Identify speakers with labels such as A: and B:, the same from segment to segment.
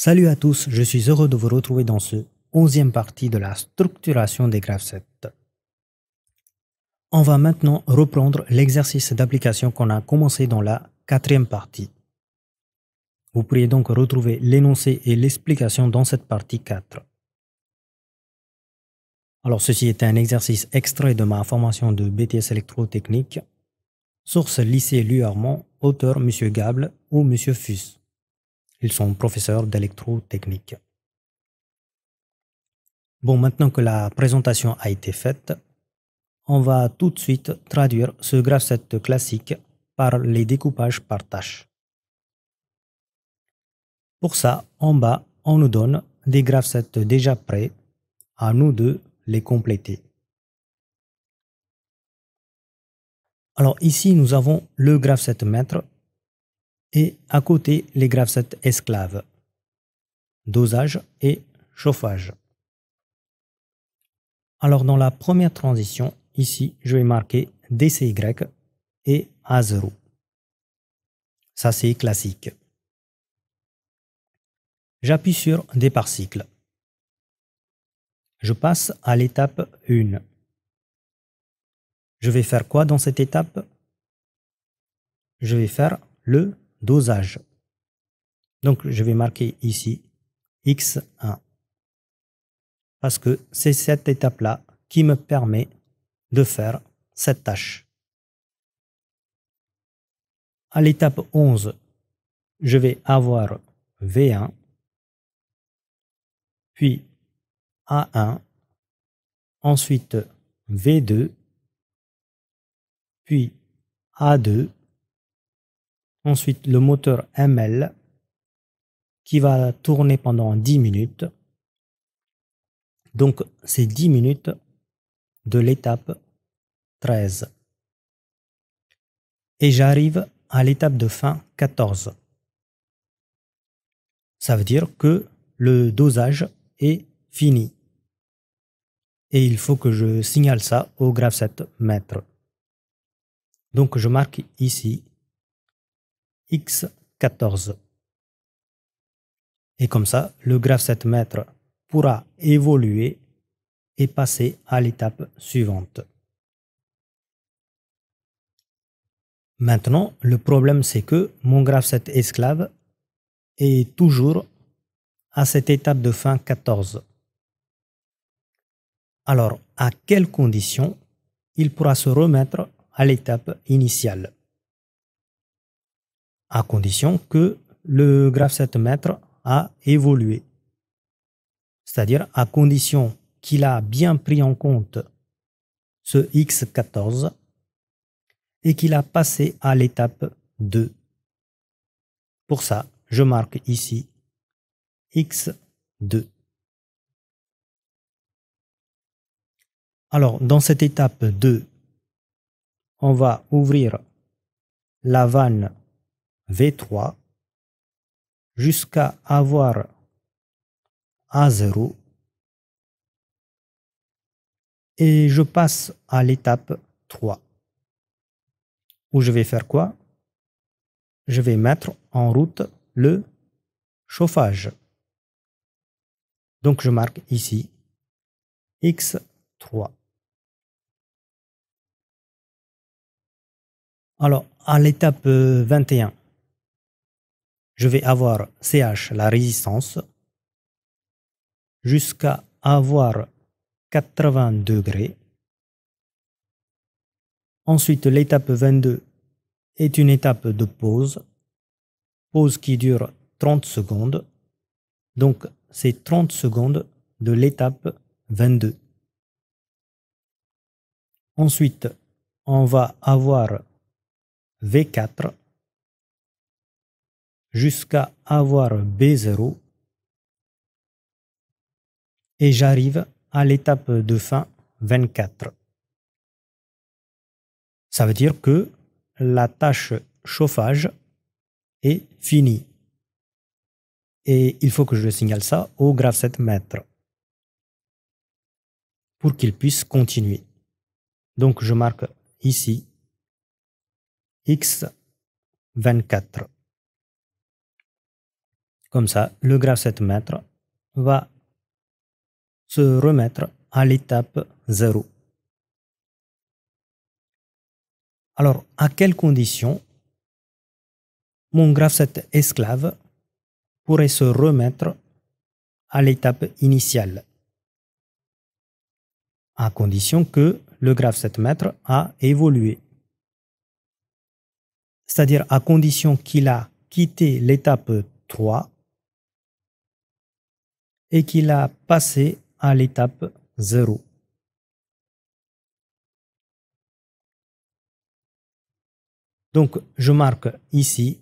A: Salut à tous, je suis heureux de vous retrouver dans ce 11 11e partie de la structuration des graphes 7. On va maintenant reprendre l'exercice d'application qu'on a commencé dans la quatrième partie. Vous pourriez donc retrouver l'énoncé et l'explication dans cette partie 4. Alors ceci est un exercice extrait de ma formation de BTS électrotechnique. Source lycée Luarmont, auteur M. Gable ou M. Fuss. Ils sont professeurs d'électrotechnique. Bon, maintenant que la présentation a été faite, on va tout de suite traduire ce graphset classique par les découpages par tâches. Pour ça, en bas, on nous donne des graphsets déjà prêts, à nous de les compléter. Alors ici, nous avons le graphset maître et à côté les gravesets esclaves. Dosage et chauffage. Alors dans la première transition, ici je vais marquer DCY et A0. Ça c'est classique. J'appuie sur départ cycle. Je passe à l'étape 1. Je vais faire quoi dans cette étape Je vais faire le dosage. Donc je vais marquer ici X1 parce que c'est cette étape-là qui me permet de faire cette tâche. À l'étape 11, je vais avoir
B: V1, puis A1, ensuite V2, puis
A: A2, Ensuite, le moteur ML qui va tourner pendant 10 minutes. Donc, c'est 10 minutes de l'étape 13. Et j'arrive à l'étape de fin 14. Ça veut dire que le dosage est fini. Et il faut que je signale ça au graph 7 mètre. Donc je marque ici x14. Et comme ça, le graphe 7 mètres pourra évoluer et passer à l'étape suivante. Maintenant, le problème c'est que mon graphe 7 esclave est toujours à cette étape de fin 14. Alors, à quelles conditions il pourra se remettre à l'étape initiale à condition que le graphe 7 mètres a évolué. C'est-à-dire à condition qu'il a bien pris en compte ce X14 et qu'il a passé à l'étape 2. Pour ça, je marque ici
B: X2. Alors, dans cette étape 2, on va ouvrir la vanne V3 jusqu'à avoir A0
A: et je passe à l'étape 3 où je vais faire quoi Je vais mettre en route le
B: chauffage. Donc je marque ici X3. Alors à l'étape 21, euh, je vais avoir CH,
A: la résistance, jusqu'à avoir 80 degrés. Ensuite, l'étape 22 est une étape de pause, pause qui dure 30 secondes. Donc, c'est 30 secondes de l'étape 22.
B: Ensuite, on va avoir V4 jusqu'à avoir B0 et j'arrive à l'étape de fin 24. Ça veut dire que
A: la tâche chauffage est finie. Et il faut que je signale ça au graph mètre pour qu'il puisse continuer. Donc je marque ici x24. Comme ça, le graphe 7 va se remettre à
B: l'étape 0. Alors, à quelles conditions mon graphe 7 esclave
A: pourrait se remettre à l'étape initiale à condition que le graphe 7 a évolué. C'est-à-dire à condition qu'il a quitté l'étape 3
B: et qu'il a passé à l'étape 0. Donc, je marque ici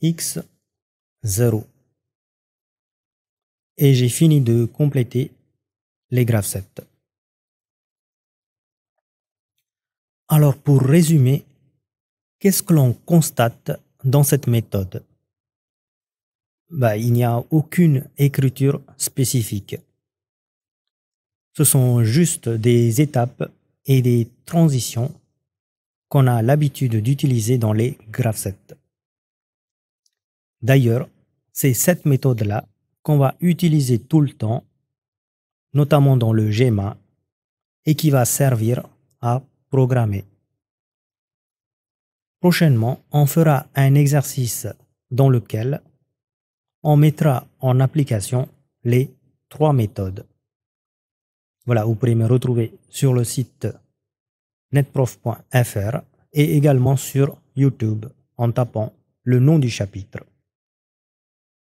B: x0. Et j'ai fini de compléter les graphes 7. Alors, pour résumer,
A: qu'est-ce que l'on constate dans cette méthode bah, il n'y a aucune écriture spécifique. Ce sont juste des étapes et des transitions qu'on a l'habitude d'utiliser dans les graphsets. D'ailleurs, c'est cette méthode-là qu'on va utiliser tout le temps, notamment dans le GMA, et qui va servir à programmer. Prochainement, on fera un exercice dans lequel on mettra en application les trois méthodes. Voilà, vous pourrez me retrouver sur le site netprof.fr et
B: également sur YouTube en tapant le nom du chapitre.